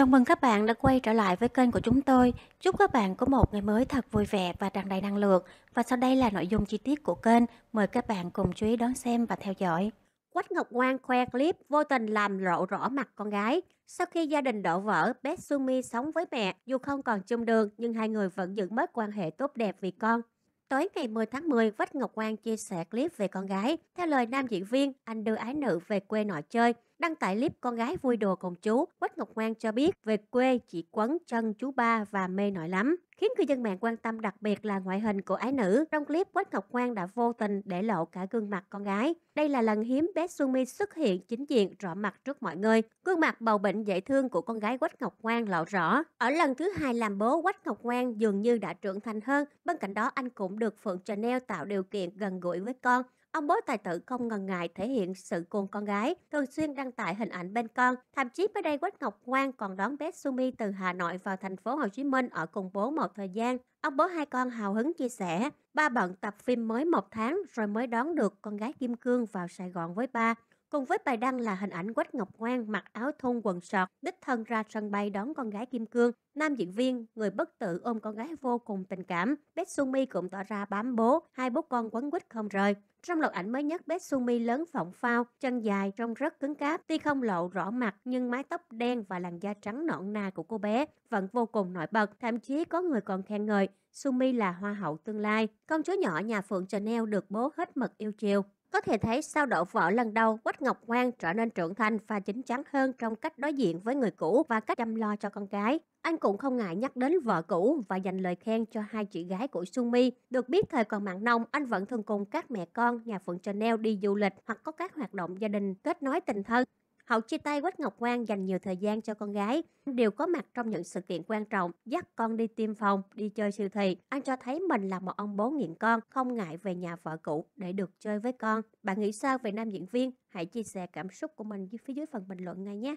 Chào mừng các bạn đã quay trở lại với kênh của chúng tôi. Chúc các bạn có một ngày mới thật vui vẻ và tràn đầy năng lượng. Và sau đây là nội dung chi tiết của kênh. Mời các bạn cùng chú ý đón xem và theo dõi. Quách Ngọc quang khoe clip vô tình làm lộ rõ mặt con gái. Sau khi gia đình đổ vỡ, bé Sumi sống với mẹ. Dù không còn chung đường, nhưng hai người vẫn giữ mối quan hệ tốt đẹp vì con. Tối ngày 10 tháng 10, Quách Ngọc Quang chia sẻ clip về con gái. Theo lời nam diễn viên, anh đưa ái nữ về quê nội chơi. Đăng tải clip con gái vui đùa cùng chú, Quách Ngọc Ngoan cho biết về quê chị quấn chân chú ba và mê nội lắm khiến cư dân mạng quan tâm đặc biệt là ngoại hình của ái nữ. Trong clip, Quách Ngọc Quang đã vô tình để lộ cả gương mặt con gái. Đây là lần hiếm bé Xuân My xuất hiện chính diện rõ mặt trước mọi người. Gương mặt bầu bệnh dễ thương của con gái Quách Ngọc Quang lộ rõ. Ở lần thứ hai làm bố, Quách Ngọc Quang dường như đã trưởng thành hơn. Bên cạnh đó, anh cũng được Phượng Chanel tạo điều kiện gần gũi với con. Ông bố tài tử không ngần ngại thể hiện sự cuồng con gái, thường xuyên đăng tải hình ảnh bên con. Thậm chí mới đây Quách Ngọc quang còn đón bé Sumi từ Hà Nội vào thành phố Hồ Chí Minh ở cùng bố một thời gian. Ông bố hai con hào hứng chia sẻ, ba bận tập phim mới một tháng rồi mới đón được con gái Kim Cương vào Sài Gòn với ba. Cùng với bài đăng là hình ảnh Quách Ngọc Ngoan mặc áo thun quần sọt, đích thân ra sân bay đón con gái Kim Cương. Nam diễn viên, người bất tử ôm con gái vô cùng tình cảm. Beth Sumi cũng tỏ ra bám bố, hai bố con quấn quýt không rời. Trong loạt ảnh mới nhất, Beth Sumi lớn phỏng phao, chân dài, trông rất cứng cáp, tuy không lộ rõ mặt nhưng mái tóc đen và làn da trắng nõn nà của cô bé vẫn vô cùng nổi bật, thậm chí có người còn khen ngợi Sumi là hoa hậu tương lai. Công chúa nhỏ nhà Phượng Chanel được bố hết mực yêu chiều. Có thể thấy sau độ vợ lần đầu, Quách Ngọc Ngoan trở nên trưởng thành và chính chắn hơn trong cách đối diện với người cũ và cách chăm lo cho con gái. Anh cũng không ngại nhắc đến vợ cũ và dành lời khen cho hai chị gái của Xuân Sumi. Được biết thời còn mặn nông, anh vẫn thường cùng các mẹ con nhà Phượng Chanel đi du lịch hoặc có các hoạt động gia đình kết nối tình thân. Hậu chia tay Quách Ngọc Quang dành nhiều thời gian cho con gái, đều có mặt trong những sự kiện quan trọng, dắt con đi tiêm phòng, đi chơi siêu thị. Anh cho thấy mình là một ông bố nghiện con, không ngại về nhà vợ cũ để được chơi với con. Bạn nghĩ sao về nam diễn viên? Hãy chia sẻ cảm xúc của mình phía dưới phần bình luận ngay nhé!